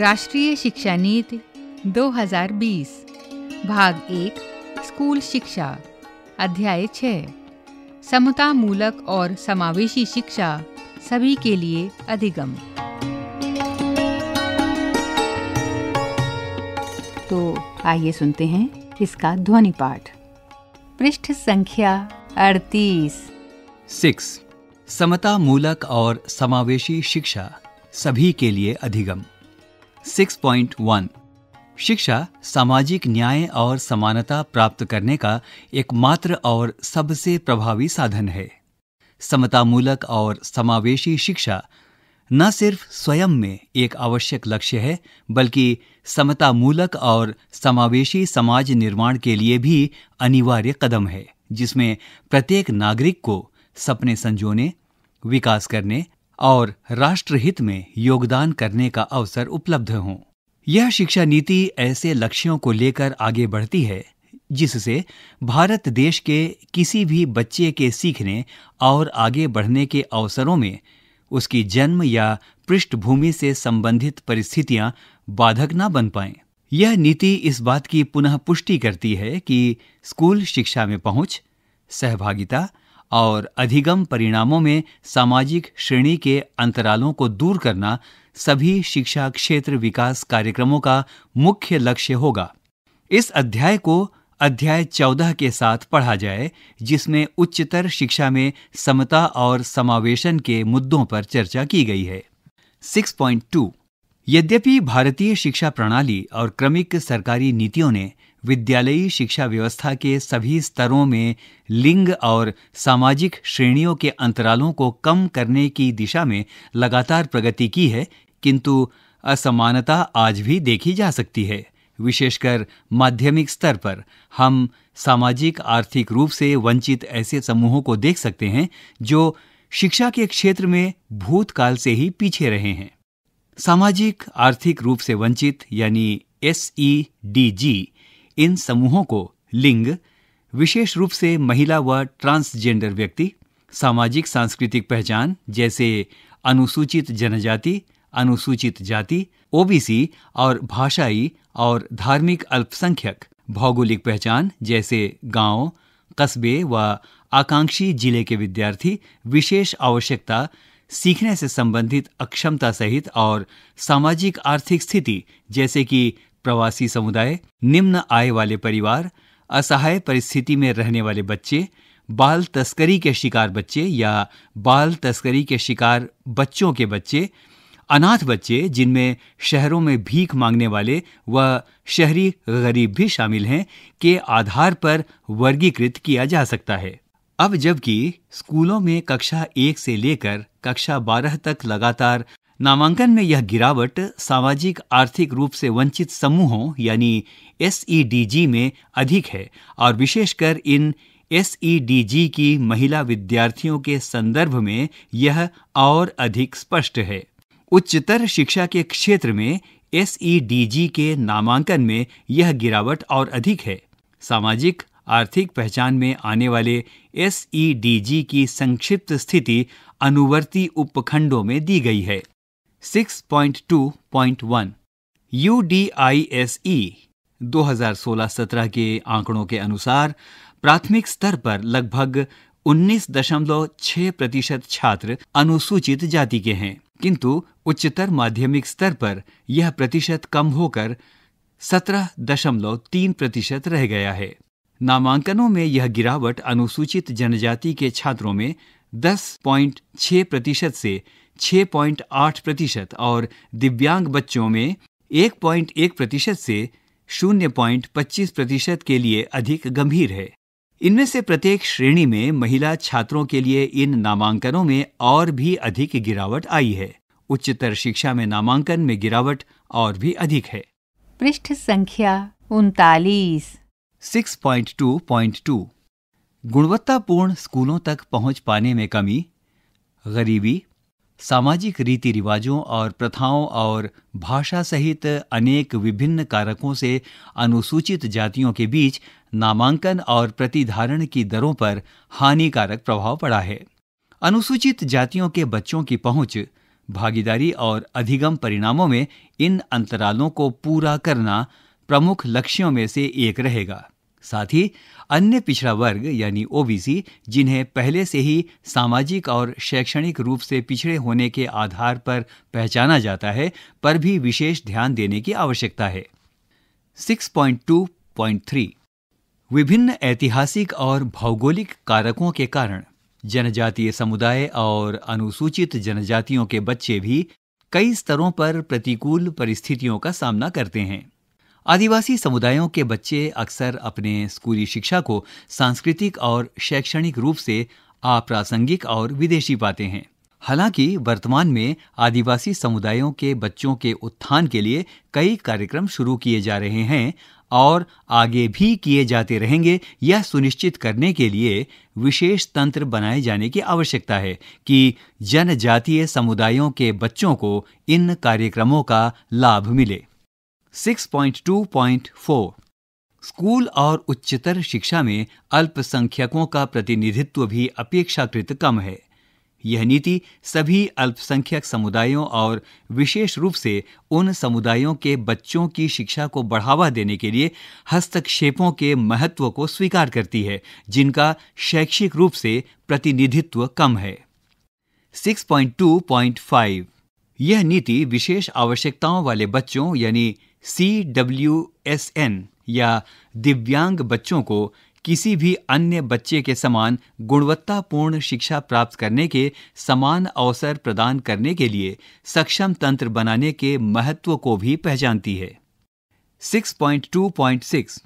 राष्ट्रीय शिक्षा नीति 2020 भाग एक स्कूल शिक्षा अध्याय छः समता मूलक और समावेशी शिक्षा सभी के लिए अधिगम तो आइए सुनते हैं इसका ध्वनि पाठ पृष्ठ संख्या अड़तीस सिक्स समता मूलक और समावेशी शिक्षा सभी के लिए अधिगम 6.1 शिक्षा सामाजिक न्याय और समानता प्राप्त करने का एकमात्र और सबसे प्रभावी साधन है समतामूलक और समावेशी शिक्षा न सिर्फ स्वयं में एक आवश्यक लक्ष्य है बल्कि समतामूलक और समावेशी समाज निर्माण के लिए भी अनिवार्य कदम है जिसमें प्रत्येक नागरिक को सपने संजोने विकास करने और राष्ट्रहित में योगदान करने का अवसर उपलब्ध हों यह शिक्षा नीति ऐसे लक्ष्यों को लेकर आगे बढ़ती है जिससे भारत देश के किसी भी बच्चे के सीखने और आगे बढ़ने के अवसरों में उसकी जन्म या पृष्ठभूमि से संबंधित परिस्थितियां बाधक न बन पाएं। यह नीति इस बात की पुनः पुष्टि करती है कि स्कूल शिक्षा में पहुंच सहभागिता और अधिगम परिणामों में सामाजिक श्रेणी के अंतरालों को दूर करना सभी शिक्षा क्षेत्र विकास कार्यक्रमों का मुख्य लक्ष्य होगा इस अध्याय को अध्याय चौदह के साथ पढ़ा जाए जिसमें उच्चतर शिक्षा में समता और समावेशन के मुद्दों पर चर्चा की गई है 6.2 यद्यपि भारतीय शिक्षा प्रणाली और क्रमिक सरकारी नीतियों ने विद्यालयी शिक्षा व्यवस्था के सभी स्तरों में लिंग और सामाजिक श्रेणियों के अंतरालों को कम करने की दिशा में लगातार प्रगति की है किंतु असमानता आज भी देखी जा सकती है विशेषकर माध्यमिक स्तर पर हम सामाजिक आर्थिक रूप से वंचित ऐसे समूहों को देख सकते हैं जो शिक्षा के क्षेत्र में भूतकाल से ही पीछे रहे हैं सामाजिक आर्थिक रूप से वंचित यानी एस ई डी जी इन समूहों को लिंग विशेष रूप से महिला व ट्रांसजेंडर व्यक्ति सामाजिक सांस्कृतिक पहचान जैसे अनुसूचित जनजाति अनुसूचित जाति ओबीसी और भाषाई और धार्मिक अल्पसंख्यक भौगोलिक पहचान जैसे गांव, कस्बे व आकांक्षी जिले के विद्यार्थी विशेष आवश्यकता सीखने से संबंधित अक्षमता सहित और सामाजिक आर्थिक स्थिति जैसे कि प्रवासी समुदाय निम्न आय वाले परिवार असहाय परिस्थिति में रहने वाले बच्चे बाल तस्करी के शिकार बच्चे या बाल तस्करी के शिकार बच्चों के बच्चे अनाथ बच्चे जिनमें शहरों में भीख मांगने वाले व शहरी गरीब भी शामिल हैं के आधार पर वर्गीकृत किया जा सकता है अब जबकि स्कूलों में कक्षा एक से लेकर कक्षा बारह तक लगातार नामांकन में यह गिरावट सामाजिक आर्थिक रूप से वंचित समूहों यानी एस e में अधिक है और विशेषकर इन एस e की महिला विद्यार्थियों के संदर्भ में यह और अधिक स्पष्ट है उच्चतर शिक्षा के क्षेत्र में एस e के नामांकन में यह गिरावट और अधिक है सामाजिक आर्थिक पहचान में आने वाले एस की संक्षिप्त स्थिति अनुवर्ती उपखंडों में दी गई है 6.2.1 UDISE 2016-17 के आंकड़ों के अनुसार प्राथमिक स्तर पर लगभग 19.6 प्रतिशत छात्र अनुसूचित जाति के हैं किंतु उच्चतर माध्यमिक स्तर पर यह प्रतिशत कम होकर 17.3 प्रतिशत रह गया है नामांकनों में यह गिरावट अनुसूचित जनजाति के छात्रों में 10.6 प्रतिशत से 6.8 प्रतिशत और दिव्यांग बच्चों में 1.1 प्रतिशत से 0.25 प्रतिशत के लिए अधिक गंभीर है इनमें से प्रत्येक श्रेणी में महिला छात्रों के लिए इन नामांकनों में और भी अधिक गिरावट आई है उच्चतर शिक्षा में नामांकन में गिरावट और भी अधिक है पृष्ठ संख्या उनतालीस सिक्स टू टू गुणवत्तापूर्ण स्कूलों तक पहुंच पाने में कमी गरीबी सामाजिक रीति रिवाजों और प्रथाओं और भाषा सहित अनेक विभिन्न कारकों से अनुसूचित जातियों के बीच नामांकन और प्रतिधारण की दरों पर हानिकारक प्रभाव पड़ा है अनुसूचित जातियों के बच्चों की पहुंच भागीदारी और अधिगम परिणामों में इन अंतरालों को पूरा करना प्रमुख लक्ष्यों में से एक रहेगा साथ ही अन्य पिछड़ा वर्ग यानी ओबीसी जिन्हें पहले से ही सामाजिक और शैक्षणिक रूप से पिछड़े होने के आधार पर पहचाना जाता है पर भी विशेष ध्यान देने की आवश्यकता है 6.2.3 विभिन्न ऐतिहासिक और भौगोलिक कारकों के कारण जनजातीय समुदाय और अनुसूचित जनजातियों के बच्चे भी कई स्तरों पर प्रतिकूल परिस्थितियों का सामना करते हैं आदिवासी समुदायों के बच्चे अक्सर अपने स्कूली शिक्षा को सांस्कृतिक और शैक्षणिक रूप से आप्रासंगिक और विदेशी पाते हैं हालांकि वर्तमान में आदिवासी समुदायों के बच्चों के उत्थान के लिए कई कार्यक्रम शुरू किए जा रहे हैं और आगे भी किए जाते रहेंगे यह सुनिश्चित करने के लिए विशेष तंत्र बनाए जाने की आवश्यकता है कि जनजातीय समुदायों के बच्चों को इन कार्यक्रमों का लाभ मिले 6.2.4 स्कूल और उच्चतर शिक्षा में अल्पसंख्यकों का प्रतिनिधित्व भी अपेक्षाकृत कम है यह नीति सभी अल्पसंख्यक समुदायों और विशेष रूप से उन समुदायों के बच्चों की शिक्षा को बढ़ावा देने के लिए हस्तक्षेपों के महत्व को स्वीकार करती है जिनका शैक्षिक रूप से प्रतिनिधित्व कम है 6.2.5 यह नीति विशेष आवश्यकताओं वाले बच्चों यानी सी डब्ल्यू एस एन या दिव्यांग बच्चों को किसी भी अन्य बच्चे के समान गुणवत्तापूर्ण शिक्षा प्राप्त करने के समान अवसर प्रदान करने के लिए सक्षम तंत्र बनाने के महत्व को भी पहचानती है 6.2.6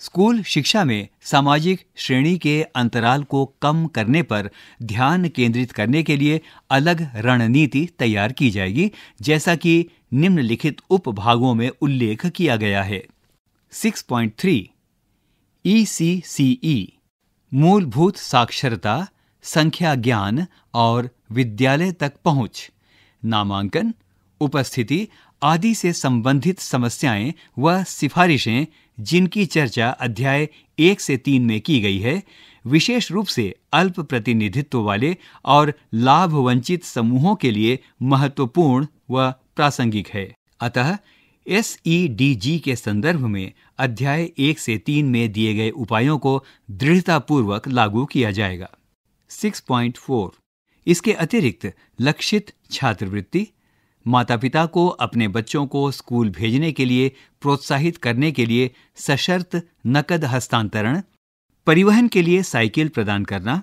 स्कूल शिक्षा में सामाजिक श्रेणी के अंतराल को कम करने पर ध्यान केंद्रित करने के लिए अलग रणनीति तैयार की जाएगी जैसा कि निम्नलिखित उपभागों में उल्लेख किया गया है 6.3 ईसीसीई मूलभूत साक्षरता संख्या ज्ञान और विद्यालय तक पहुंच नामांकन उपस्थिति आदि से संबंधित समस्याएं व सिफारिशें जिनकी चर्चा अध्याय एक से तीन में की गई है विशेष रूप से अल्प प्रतिनिधित्व वाले और लाभ वंचित समूहों के लिए महत्वपूर्ण व प्रासंगिक है अतः एस के संदर्भ में अध्याय एक से तीन में दिए गए उपायों को दृढ़तापूर्वक लागू किया जाएगा 6.4 इसके अतिरिक्त लक्षित छात्रवृत्ति माता पिता को अपने बच्चों को स्कूल भेजने के लिए प्रोत्साहित करने के लिए सशर्त नकद हस्तांतरण परिवहन के लिए साइकिल प्रदान करना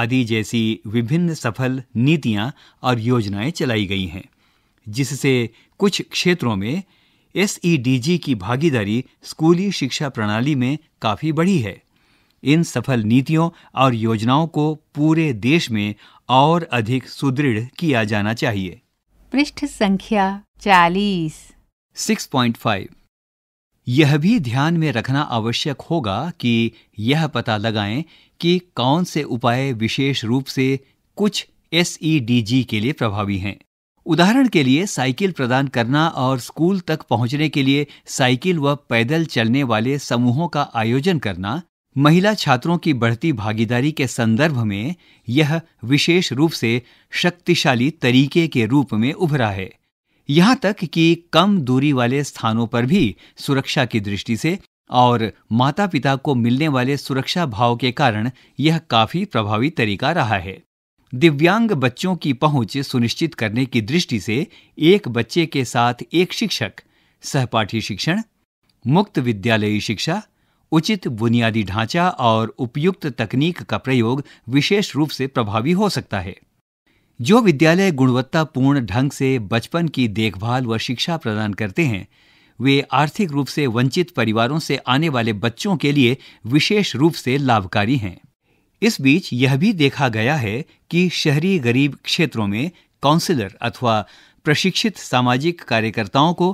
आदि जैसी विभिन्न सफल नीतियां और योजनाएं चलाई गई हैं जिससे कुछ क्षेत्रों में एस की भागीदारी स्कूली शिक्षा प्रणाली में काफ़ी बढ़ी है इन सफल नीतियों और योजनाओं को पूरे देश में और अधिक सुदृढ़ किया जाना चाहिए पृष्ठ संख्या चालीस सिक्स पॉइंट फाइव यह भी ध्यान में रखना आवश्यक होगा कि यह पता लगाएं कि कौन से उपाय विशेष रूप से कुछ एस e के लिए प्रभावी हैं उदाहरण के लिए साइकिल प्रदान करना और स्कूल तक पहुंचने के लिए साइकिल व पैदल चलने वाले समूहों का आयोजन करना महिला छात्रों की बढ़ती भागीदारी के संदर्भ में यह विशेष रूप से शक्तिशाली तरीके के रूप में उभरा है यहां तक कि कम दूरी वाले स्थानों पर भी सुरक्षा की दृष्टि से और माता पिता को मिलने वाले सुरक्षा भाव के कारण यह काफी प्रभावी तरीका रहा है दिव्यांग बच्चों की पहुंच सुनिश्चित करने की दृष्टि से एक बच्चे के साथ एक शिक्षक सहपाठी शिक्षण मुक्त विद्यालयी शिक्षा उचित बुनियादी ढांचा और उपयुक्त तकनीक का प्रयोग विशेष रूप से प्रभावी हो सकता है जो विद्यालय गुणवत्तापूर्ण ढंग से बचपन की देखभाल व शिक्षा प्रदान करते हैं वे आर्थिक रूप से वंचित परिवारों से आने वाले बच्चों के लिए विशेष रूप से लाभकारी हैं इस बीच यह भी देखा गया है कि शहरी गरीब क्षेत्रों में काउंसिलर अथवा प्रशिक्षित सामाजिक कार्यकर्ताओं को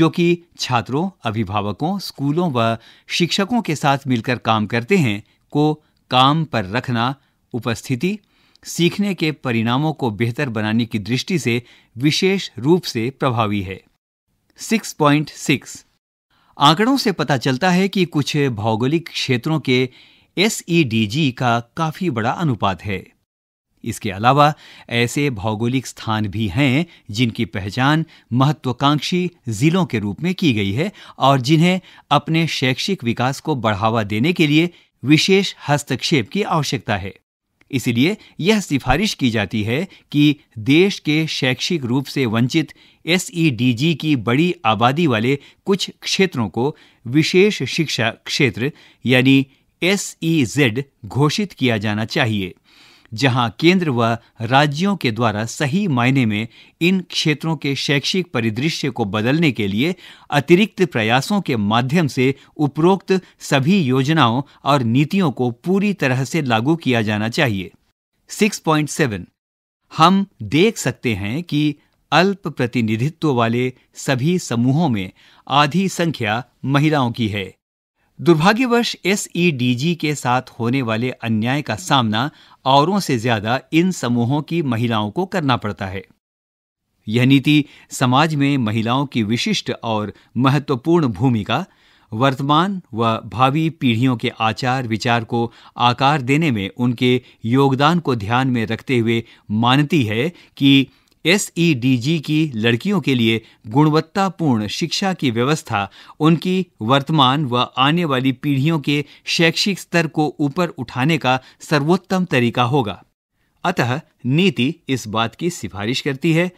जो कि छात्रों अभिभावकों स्कूलों व शिक्षकों के साथ मिलकर काम करते हैं को काम पर रखना उपस्थिति सीखने के परिणामों को बेहतर बनाने की दृष्टि से विशेष रूप से प्रभावी है 6.6 आंकड़ों से पता चलता है कि कुछ भौगोलिक क्षेत्रों के एसईडीजी का काफी बड़ा अनुपात है इसके अलावा ऐसे भौगोलिक स्थान भी हैं जिनकी पहचान महत्वाकांक्षी जिलों के रूप में की गई है और जिन्हें अपने शैक्षिक विकास को बढ़ावा देने के लिए विशेष हस्तक्षेप की आवश्यकता है इसलिए यह सिफारिश की जाती है कि देश के शैक्षिक रूप से वंचित एस की बड़ी आबादी वाले कुछ क्षेत्रों को विशेष शिक्षा क्षेत्र यानी एस घोषित किया जाना चाहिए जहां केंद्र व राज्यों के द्वारा सही मायने में इन क्षेत्रों के शैक्षिक परिदृश्य को बदलने के लिए अतिरिक्त प्रयासों के माध्यम से उपरोक्त सभी योजनाओं और नीतियों को पूरी तरह से लागू किया जाना चाहिए 6.7 हम देख सकते हैं कि अल्प प्रतिनिधित्व वाले सभी समूहों में आधी संख्या महिलाओं की है दुर्भाग्यवश एस के साथ होने वाले अन्याय का सामना औरों से ज्यादा इन समूहों की महिलाओं को करना पड़ता है यह नीति समाज में महिलाओं की विशिष्ट और महत्वपूर्ण भूमिका वर्तमान व भावी पीढ़ियों के आचार विचार को आकार देने में उनके योगदान को ध्यान में रखते हुए मानती है कि एस e की लड़कियों के लिए गुणवत्तापूर्ण शिक्षा की व्यवस्था उनकी वर्तमान व आने वाली पीढ़ियों के शैक्षिक स्तर को ऊपर उठाने का सर्वोत्तम तरीका होगा अतः नीति इस बात की सिफारिश करती है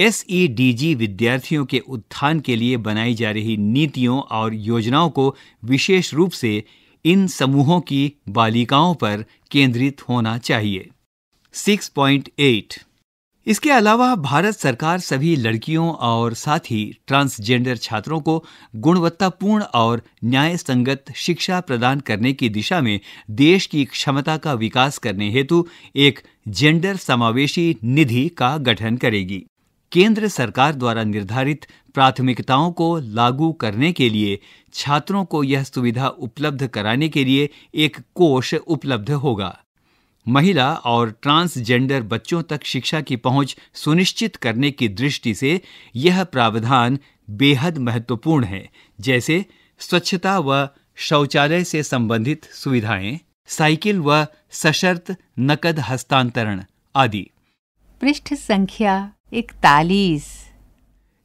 एस e विद्यार्थियों के उत्थान के लिए बनाई जा रही नीतियों और योजनाओं को विशेष रूप से इन समूहों की बालिकाओं पर केंद्रित होना चाहिए 6.8 इसके अलावा भारत सरकार सभी लड़कियों और साथ ही ट्रांसजेंडर छात्रों को गुणवत्तापूर्ण और न्याय संगत शिक्षा प्रदान करने की दिशा में देश की क्षमता का विकास करने हेतु एक जेंडर समावेशी निधि का गठन करेगी केंद्र सरकार द्वारा निर्धारित प्राथमिकताओं को लागू करने के लिए छात्रों को यह सुविधा उपलब्ध कराने के लिए एक कोष उपलब्ध होगा महिला और ट्रांसजेंडर बच्चों तक शिक्षा की पहुंच सुनिश्चित करने की दृष्टि से यह प्रावधान बेहद महत्वपूर्ण है जैसे स्वच्छता व शौचालय से संबंधित सुविधाएं साइकिल व सशर्त नकद हस्तांतरण आदि पृष्ठ संख्या इकतालीस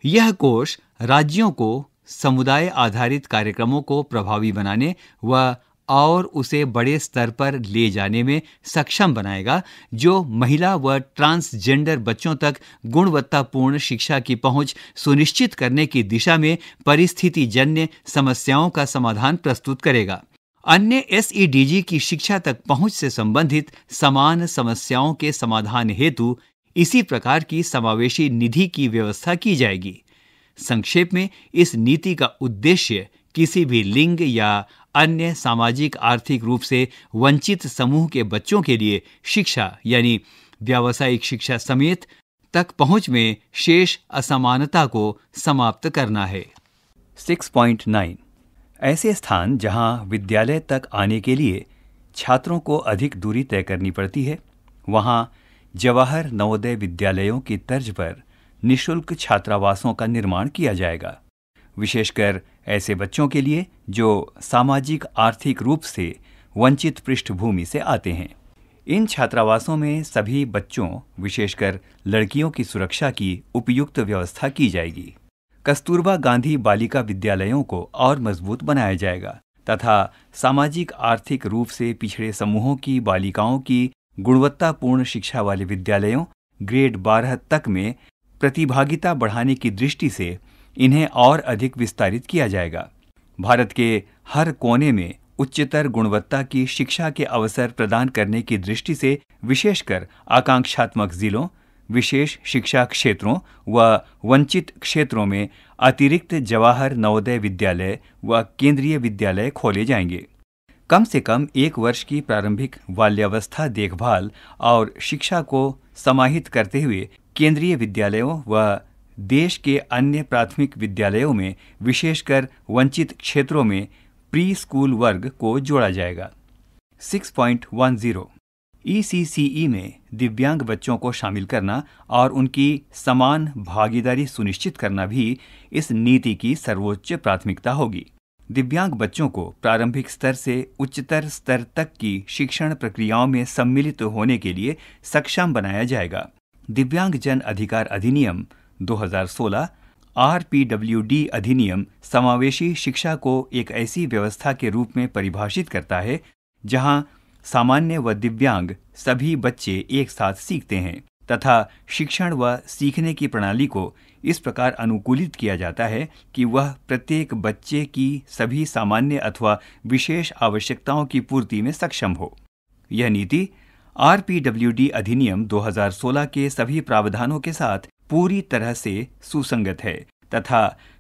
यह कोष राज्यों को समुदाय आधारित कार्यक्रमों को प्रभावी बनाने व और उसे बड़े स्तर पर ले जाने में सक्षम बनाएगा जो महिला व ट्रांसजेंडर बच्चों तक गुणवत्तापूर्ण शिक्षा की पहुंच सुनिश्चित करने की दिशा में परिस्थिति जन्य समस्याओं का समाधान प्रस्तुत करेगा अन्य एसईडीजी की शिक्षा तक पहुंच से संबंधित समान समस्याओं के समाधान हेतु इसी प्रकार की समावेशी निधि की व्यवस्था की जाएगी संक्षेप में इस नीति का उद्देश्य किसी भी लिंग या अन्य सामाजिक आर्थिक रूप से वंचित समूह के बच्चों के लिए शिक्षा यानी व्यावसायिक शिक्षा समेत तक पहुंच में शेष असमानता को समाप्त करना है 6.9 ऐसे स्थान जहां विद्यालय तक आने के लिए छात्रों को अधिक दूरी तय करनी पड़ती है वहां जवाहर नवोदय विद्यालयों की तर्ज पर निशुल्क छात्रावासों का निर्माण किया जाएगा विशेषकर ऐसे बच्चों के लिए जो सामाजिक आर्थिक रूप से वंचित पृष्ठभूमि से आते हैं इन छात्रावासों में सभी बच्चों विशेषकर लड़कियों की सुरक्षा की उपयुक्त व्यवस्था की जाएगी कस्तूरबा गांधी बालिका विद्यालयों को और मजबूत बनाया जाएगा तथा सामाजिक आर्थिक रूप से पिछड़े समूहों की बालिकाओं की गुणवत्तापूर्ण शिक्षा वाले विद्यालयों ग्रेड बारह तक में प्रतिभागिता बढ़ाने की दृष्टि से इन्हें और अधिक विस्तारित किया जाएगा भारत के हर कोने में उच्चतर गुणवत्ता की शिक्षा के अवसर प्रदान करने की दृष्टि से विशेषकर आकांक्षात्मक जिलों विशेष शिक्षा क्षेत्रों व वंचित क्षेत्रों में अतिरिक्त जवाहर नवोदय विद्यालय व केंद्रीय विद्यालय खोले जाएंगे कम से कम एक वर्ष की प्रारंभिक बाल्यावस्था देखभाल और शिक्षा को समाहित करते हुए केंद्रीय विद्यालयों व देश के अन्य प्राथमिक विद्यालयों में विशेषकर वंचित क्षेत्रों में प्री स्कूल वर्ग को जोड़ा जाएगा 6.10 ई में दिव्यांग बच्चों को शामिल करना और उनकी समान भागीदारी सुनिश्चित करना भी इस नीति की सर्वोच्च प्राथमिकता होगी दिव्यांग बच्चों को प्रारंभिक स्तर से उच्चतर स्तर तक की शिक्षण प्रक्रियाओं में सम्मिलित होने के लिए सक्षम बनाया जाएगा दिव्यांग जन अधिकार अधिनियम 2016 आरपीडब्ल्यूडी अधिनियम समावेशी शिक्षा को एक ऐसी व्यवस्था के रूप में परिभाषित करता है जहां सामान्य व दिव्यांग सभी बच्चे एक साथ सीखते हैं तथा शिक्षण व सीखने की प्रणाली को इस प्रकार अनुकूलित किया जाता है कि वह प्रत्येक बच्चे की सभी सामान्य अथवा विशेष आवश्यकताओं की पूर्ति में सक्षम हो यह नीति आरपीडब्ल्यूडी अधिनियम 2016 के सभी प्रावधानों के साथ पूरी तरह से सुसंगत है तथा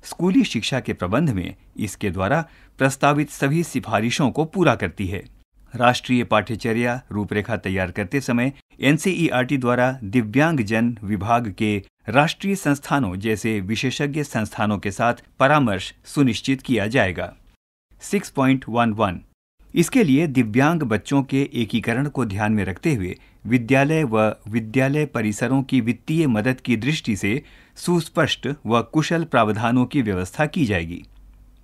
स्कूली शिक्षा के प्रबंध में इसके द्वारा प्रस्तावित सभी सिफारिशों को पूरा करती है राष्ट्रीय पाठ्यचर्या रूपरेखा तैयार करते समय एनसीईआरटी द्वारा दिव्यांग जन विभाग के राष्ट्रीय संस्थानों जैसे विशेषज्ञ संस्थानों के साथ परामर्श सुनिश्चित किया जाएगा 6.11 इसके लिए दिव्यांग बच्चों के एकीकरण को ध्यान में रखते हुए विद्यालय व विद्यालय परिसरों की वित्तीय मदद की दृष्टि से सुस्पष्ट व कुशल प्रावधानों की व्यवस्था की जाएगी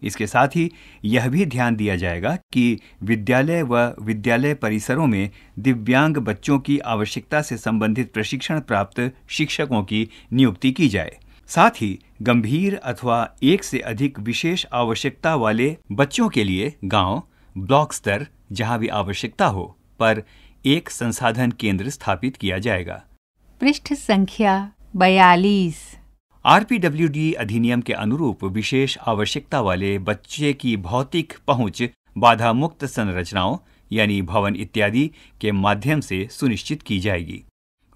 इसके साथ ही यह भी ध्यान दिया जाएगा कि विद्यालय व विद्यालय परिसरों में दिव्यांग बच्चों की आवश्यकता से संबंधित प्रशिक्षण प्राप्त शिक्षकों की नियुक्ति की जाए साथ ही गंभीर अथवा एक से अधिक विशेष आवश्यकता वाले बच्चों के लिए गांव ब्लॉक स्तर जहां भी आवश्यकता हो पर एक संसाधन केंद्र स्थापित किया जाएगा पृष्ठ संख्या बयालीस आरपीडब्ल्यूडी अधिनियम के अनुरूप विशेष आवश्यकता वाले बच्चे की भौतिक पहुंच बाधा मुक्त संरचनाओं यानी भवन इत्यादि के माध्यम से सुनिश्चित की जाएगी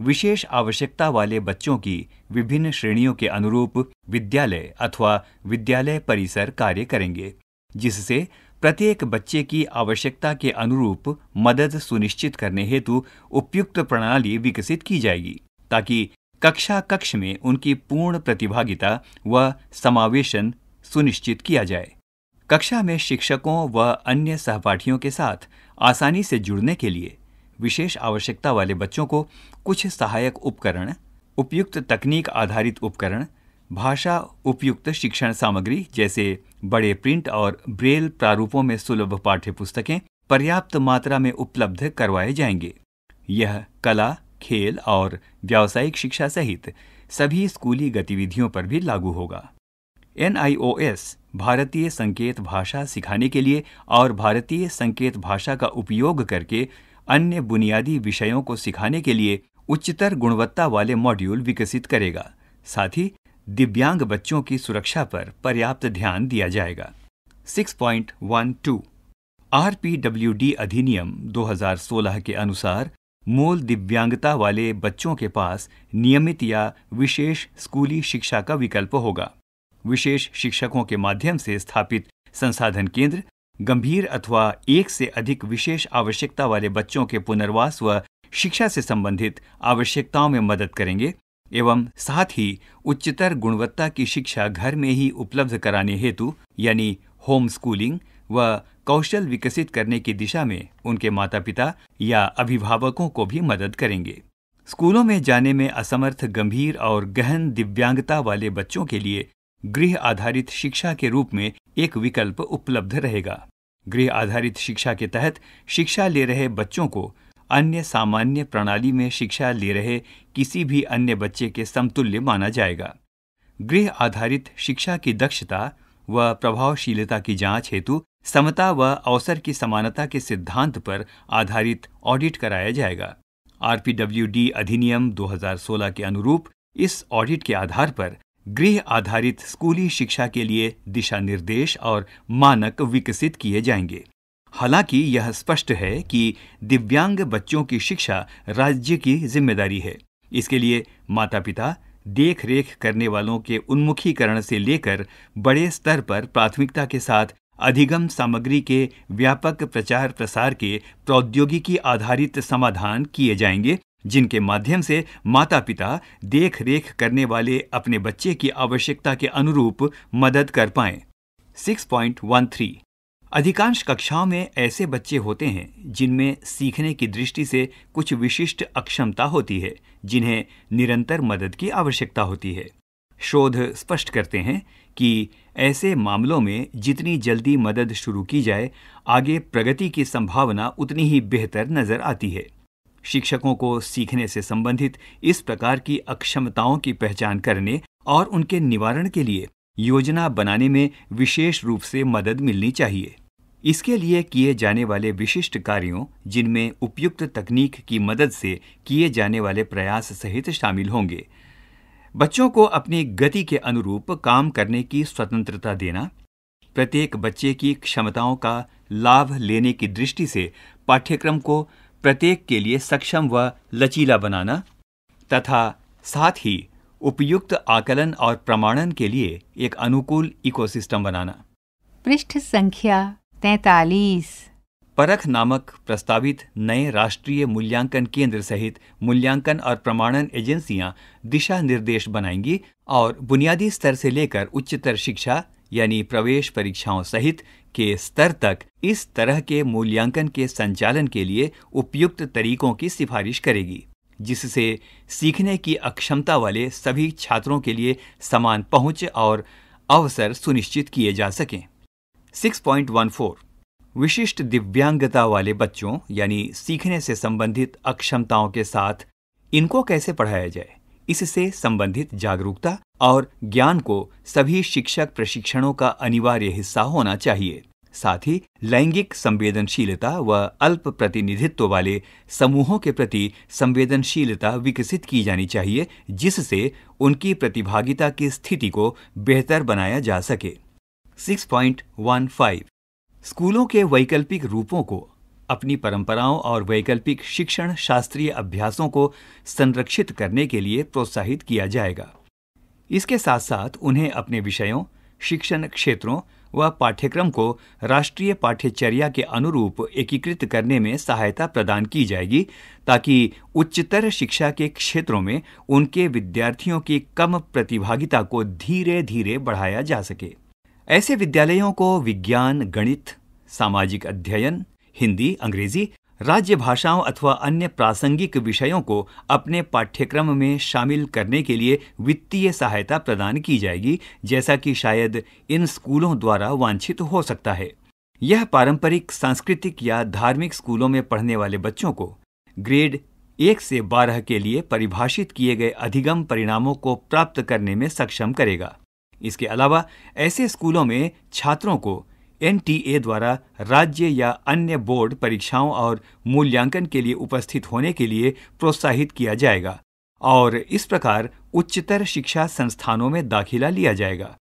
विशेष आवश्यकता वाले बच्चों की विभिन्न श्रेणियों के अनुरूप विद्यालय अथवा विद्यालय परिसर कार्य करेंगे जिससे प्रत्येक बच्चे की आवश्यकता के अनुरूप मदद सुनिश्चित करने हेतु उपयुक्त प्रणाली विकसित की जाएगी ताकि कक्षा कक्ष में उनकी पूर्ण प्रतिभागिता व समावेशन सुनिश्चित किया जाए कक्षा में शिक्षकों व अन्य सहपाठियों के साथ आसानी से जुड़ने के लिए विशेष आवश्यकता वाले बच्चों को कुछ सहायक उपकरण उपयुक्त तकनीक आधारित उपकरण भाषा उपयुक्त शिक्षण सामग्री जैसे बड़े प्रिंट और ब्रेल प्रारूपों में सुलभ पाठ्य पुस्तकें पर्याप्त मात्रा में उपलब्ध करवाए जाएंगे यह कला खेल और व्यावसायिक शिक्षा सहित सभी स्कूली गतिविधियों पर भी लागू होगा एन भारतीय संकेत भाषा सिखाने के लिए और भारतीय संकेत भाषा का उपयोग करके अन्य बुनियादी विषयों को सिखाने के लिए उच्चतर गुणवत्ता वाले मॉड्यूल विकसित करेगा साथ ही दिव्यांग बच्चों की सुरक्षा पर पर्याप्त ध्यान दिया जाएगा 6.12 आरपीडब्ल्यूडी अधिनियम 2016 के अनुसार मूल दिव्यांगता वाले बच्चों के पास नियमित या विशेष स्कूली शिक्षा का विकल्प होगा विशेष शिक्षकों के माध्यम से स्थापित संसाधन केंद्र गंभीर अथवा एक से अधिक विशेष आवश्यकता वाले बच्चों के पुनर्वास व शिक्षा से संबंधित आवश्यकताओं में मदद करेंगे एवं साथ ही उच्चतर गुणवत्ता की शिक्षा घर में ही उपलब्ध कराने हेतु यानी होम स्कूलिंग व कौशल विकसित करने की दिशा में उनके माता पिता या अभिभावकों को भी मदद करेंगे स्कूलों में जाने में असमर्थ गंभीर और गहन दिव्यांगता वाले बच्चों के लिए गृह आधारित शिक्षा के रूप में एक विकल्प उपलब्ध रहेगा गृह आधारित शिक्षा के तहत शिक्षा ले रहे बच्चों को अन्य सामान्य प्रणाली में शिक्षा ले रहे किसी भी अन्य बच्चे के समतुल्य माना जाएगा गृह आधारित शिक्षा की दक्षता व प्रभावशीलता की जांच हेतु समता व अवसर की समानता के सिद्धांत पर आधारित ऑडिट कराया जाएगा आरपीडब्ल्यूडी अधिनियम 2016 के अनुरूप इस ऑडिट के आधार पर गृह आधारित स्कूली शिक्षा के लिए दिशा निर्देश और मानक विकसित किए जाएंगे हालांकि यह स्पष्ट है कि दिव्यांग बच्चों की शिक्षा राज्य की जिम्मेदारी है इसके लिए माता पिता देख रेख करने वालों के उन्मुखीकरण से लेकर बड़े स्तर पर प्राथमिकता के साथ अधिगम सामग्री के व्यापक प्रचार प्रसार के प्रौद्योगिकी आधारित समाधान किए जाएंगे जिनके माध्यम से माता पिता देख रेख करने वाले अपने बच्चे की आवश्यकता के अनुरूप मदद कर पाएं 6.13 अधिकांश कक्षाओं में ऐसे बच्चे होते हैं जिनमें सीखने की दृष्टि से कुछ विशिष्ट अक्षमता होती है जिन्हें निरंतर मदद की आवश्यकता होती है शोध स्पष्ट करते हैं कि ऐसे मामलों में जितनी जल्दी मदद शुरू की जाए आगे प्रगति की संभावना उतनी ही बेहतर नजर आती है शिक्षकों को सीखने से संबंधित इस प्रकार की अक्षमताओं की पहचान करने और उनके निवारण के लिए योजना बनाने में विशेष रूप से मदद मिलनी चाहिए इसके लिए किए जाने वाले विशिष्ट कार्यों जिनमें उपयुक्त तकनीक की मदद से किए जाने वाले प्रयास सहित शामिल होंगे बच्चों को अपनी गति के अनुरूप काम करने की स्वतंत्रता देना प्रत्येक बच्चे की क्षमताओं का लाभ लेने की दृष्टि से पाठ्यक्रम को प्रत्येक के लिए सक्षम व लचीला बनाना तथा साथ ही उपयुक्त आकलन और प्रमाणन के लिए एक अनुकूल इकोसिस्टम बनाना पृष्ठ संख्या तैतालीस परख नामक प्रस्तावित नए राष्ट्रीय मूल्यांकन केंद्र सहित मूल्यांकन और प्रमाणन एजेंसियां दिशा निर्देश बनाएंगी और बुनियादी स्तर से लेकर उच्चतर शिक्षा यानी प्रवेश परीक्षाओं सहित के स्तर तक इस तरह के मूल्यांकन के संचालन के लिए उपयुक्त तरीकों की सिफारिश करेगी जिससे सीखने की अक्षमता वाले सभी छात्रों के लिए समान पहुंच और अवसर सुनिश्चित किए जा सकें 6.14 विशिष्ट दिव्यांगता वाले बच्चों यानी सीखने से संबंधित अक्षमताओं के साथ इनको कैसे पढ़ाया जाए इससे संबंधित जागरूकता और ज्ञान को सभी शिक्षक प्रशिक्षणों का अनिवार्य हिस्सा होना चाहिए साथ ही लैंगिक संवेदनशीलता व अल्प प्रतिनिधित्व वाले समूहों के प्रति संवेदनशीलता विकसित की जानी चाहिए जिससे उनकी प्रतिभागिता की स्थिति को बेहतर बनाया जा सके 6.15 स्कूलों के वैकल्पिक रूपों को अपनी परंपराओं और वैकल्पिक शिक्षण शास्त्रीय अभ्यासों को संरक्षित करने के लिए प्रोत्साहित किया जाएगा इसके साथ साथ उन्हें अपने विषयों शिक्षण क्षेत्रों वह पाठ्यक्रम को राष्ट्रीय पाठ्यचर्या के अनुरूप एकीकृत करने में सहायता प्रदान की जाएगी ताकि उच्चतर शिक्षा के क्षेत्रों में उनके विद्यार्थियों की कम प्रतिभागिता को धीरे धीरे बढ़ाया जा सके ऐसे विद्यालयों को विज्ञान गणित सामाजिक अध्ययन हिंदी अंग्रेजी राज्य भाषाओं अथवा अन्य प्रासंगिक विषयों को अपने पाठ्यक्रम में शामिल करने के लिए वित्तीय सहायता प्रदान की जाएगी जैसा कि शायद इन स्कूलों द्वारा वांछित हो सकता है यह पारंपरिक सांस्कृतिक या धार्मिक स्कूलों में पढ़ने वाले बच्चों को ग्रेड एक से बारह के लिए परिभाषित किए गए अधिगम परिणामों को प्राप्त करने में सक्षम करेगा इसके अलावा ऐसे स्कूलों में छात्रों को एनटीए द्वारा राज्य या अन्य बोर्ड परीक्षाओं और मूल्यांकन के लिए उपस्थित होने के लिए प्रोत्साहित किया जाएगा और इस प्रकार उच्चतर शिक्षा संस्थानों में दाखिला लिया जाएगा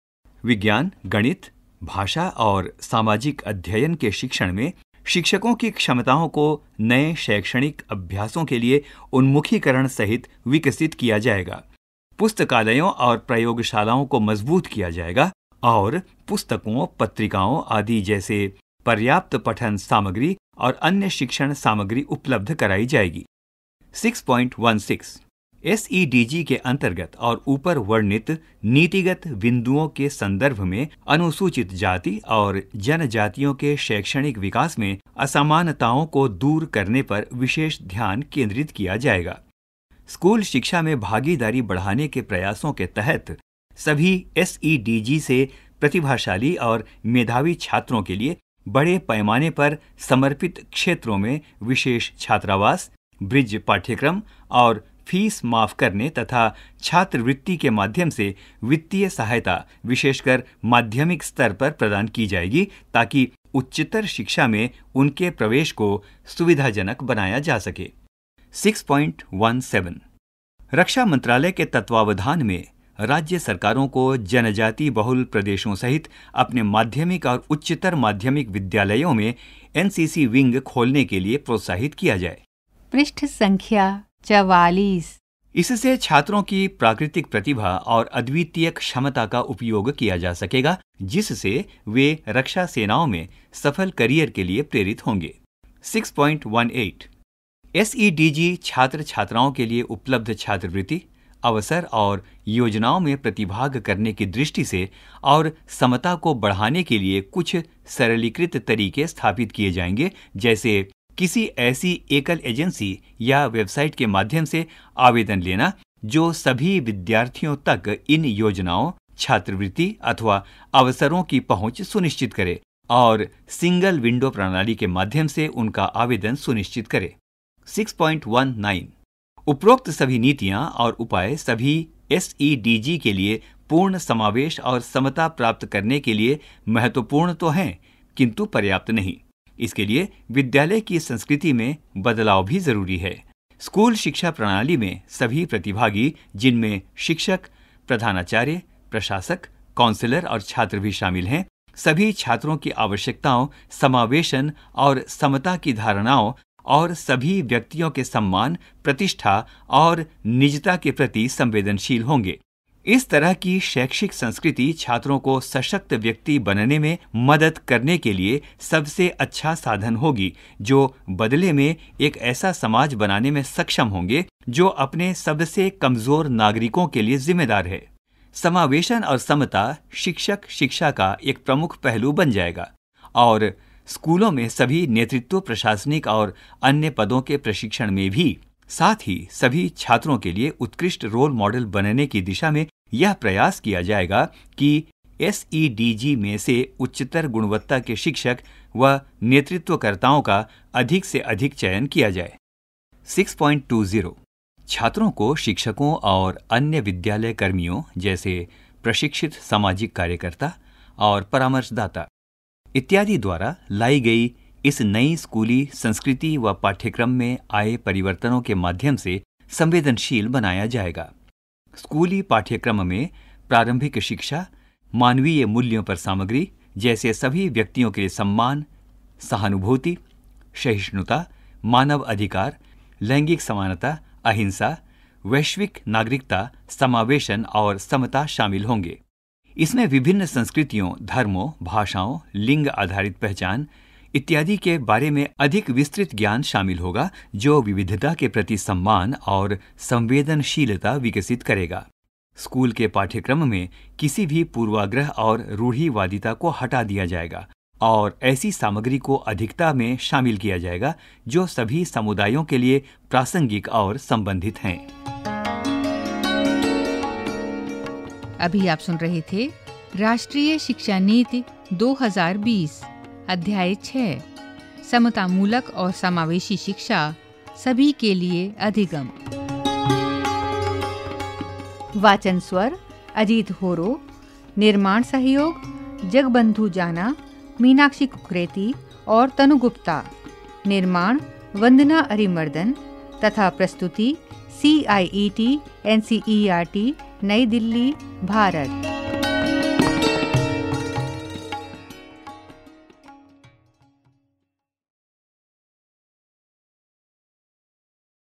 विज्ञान गणित भाषा और सामाजिक अध्ययन के शिक्षण में शिक्षकों की क्षमताओं को नए शैक्षणिक अभ्यासों के लिए उन्मुखीकरण सहित विकसित किया जाएगा पुस्तकालयों और प्रयोगशालाओं को मजबूत किया जाएगा और पुस्तकों पत्रिकाओं आदि जैसे पर्याप्त पठन सामग्री और अन्य शिक्षण सामग्री उपलब्ध कराई जाएगी 6.16 एसईडीजी e के अंतर्गत और ऊपर वर्णित नीतिगत बिंदुओं के संदर्भ में अनुसूचित जाति और जनजातियों के शैक्षणिक विकास में असमानताओं को दूर करने पर विशेष ध्यान केंद्रित किया जाएगा स्कूल शिक्षा में भागीदारी बढ़ाने के प्रयासों के तहत सभी एसईडीजी e से प्रतिभाशाली और मेधावी छात्रों के लिए बड़े पैमाने पर समर्पित क्षेत्रों में विशेष छात्रावास ब्रिज पाठ्यक्रम और फीस माफ करने तथा छात्रवृत्ति के माध्यम से वित्तीय सहायता विशेषकर माध्यमिक स्तर पर प्रदान की जाएगी ताकि उच्चतर शिक्षा में उनके प्रवेश को सुविधाजनक बनाया जा सके 6.17 रक्षा मंत्रालय के तत्वावधान में राज्य सरकारों को जनजाति बहुल प्रदेशों सहित अपने माध्यमिक और उच्चतर माध्यमिक विद्यालयों में एनसीसी विंग खोलने के लिए प्रोत्साहित किया जाए पृष्ठ संख्या चवालीस इससे छात्रों की प्राकृतिक प्रतिभा और अद्वितीय क्षमता का उपयोग किया जा सकेगा जिससे वे रक्षा सेनाओं में सफल करियर के लिए प्रेरित होंगे 6.18 एसईडीजी e छात्र छात्राओं के लिए उपलब्ध छात्रवृत्ति अवसर और योजनाओं में प्रतिभाग करने की दृष्टि से और समता को बढ़ाने के लिए कुछ सरलीकृत तरीके स्थापित किए जाएंगे जैसे किसी ऐसी एकल एजेंसी या वेबसाइट के माध्यम से आवेदन लेना जो सभी विद्यार्थियों तक इन योजनाओं छात्रवृत्ति अथवा अवसरों की पहुंच सुनिश्चित करे और सिंगल विंडो प्रणाली के माध्यम से उनका आवेदन सुनिश्चित करे 6.19 उपरोक्त सभी नीतियां और उपाय सभी एस e के लिए पूर्ण समावेश और समता प्राप्त करने के लिए महत्वपूर्ण तो हैं किंतु पर्याप्त नहीं इसके लिए विद्यालय की संस्कृति में बदलाव भी जरूरी है स्कूल शिक्षा प्रणाली में सभी प्रतिभागी जिनमें शिक्षक प्रधानाचार्य प्रशासक काउंसिलर और छात्र भी शामिल हैं सभी छात्रों की आवश्यकताओं समावेशन और समता की धारणाओं और सभी व्यक्तियों के सम्मान प्रतिष्ठा और निजता के प्रति संवेदनशील होंगे इस तरह की शैक्षिक संस्कृति छात्रों को सशक्त व्यक्ति बनने में मदद करने के लिए सबसे अच्छा साधन होगी जो बदले में एक ऐसा समाज बनाने में सक्षम होंगे जो अपने सबसे कमजोर नागरिकों के लिए जिम्मेदार है समावेशन और समता शिक्षक शिक्षा का एक प्रमुख पहलू बन जाएगा और स्कूलों में सभी नेतृत्व प्रशासनिक और अन्य पदों के प्रशिक्षण में भी साथ ही सभी छात्रों के लिए उत्कृष्ट रोल मॉडल बनने की दिशा में यह प्रयास किया जाएगा कि एस में से उच्चतर गुणवत्ता के शिक्षक व नेतृत्वकर्ताओं का अधिक से अधिक चयन किया जाए 6.20 छात्रों को शिक्षकों और अन्य विद्यालय कर्मियों जैसे प्रशिक्षित सामाजिक कार्यकर्ता और परामर्शदाता इत्यादि द्वारा लाई गई इस नई स्कूली संस्कृति व पाठ्यक्रम में आए परिवर्तनों के माध्यम से संवेदनशील बनाया जाएगा स्कूली पाठ्यक्रम में प्रारंभिक शिक्षा मानवीय मूल्यों पर सामग्री जैसे सभी व्यक्तियों के लिए सम्मान सहानुभूति सहिष्णुता मानव अधिकार लैंगिक समानता अहिंसा वैश्विक नागरिकता समावेशन और समता शामिल होंगे इसमें विभिन्न संस्कृतियों धर्मों भाषाओं लिंग आधारित पहचान इत्यादि के बारे में अधिक विस्तृत ज्ञान शामिल होगा जो विविधता के प्रति सम्मान और संवेदनशीलता विकसित करेगा स्कूल के पाठ्यक्रम में किसी भी पूर्वाग्रह और रूढ़िवादिता को हटा दिया जाएगा और ऐसी सामग्री को अधिकता में शामिल किया जाएगा जो सभी समुदायों के लिए प्रासंगिक और संबंधित हैं अभी आप सुन रहे थे राष्ट्रीय शिक्षा नीति 2020 अध्याय 6 समता मूलक और समावेशी शिक्षा सभी के लिए अधिगम वाचन स्वर अजीत होरो निर्माण सहयोग जगबंधु जाना मीनाक्षी कुकरेती और तनु गुप्ता निर्माण वंदना अरिमर्दन तथा प्रस्तुति C I E T N C E R T New Delhi Bharat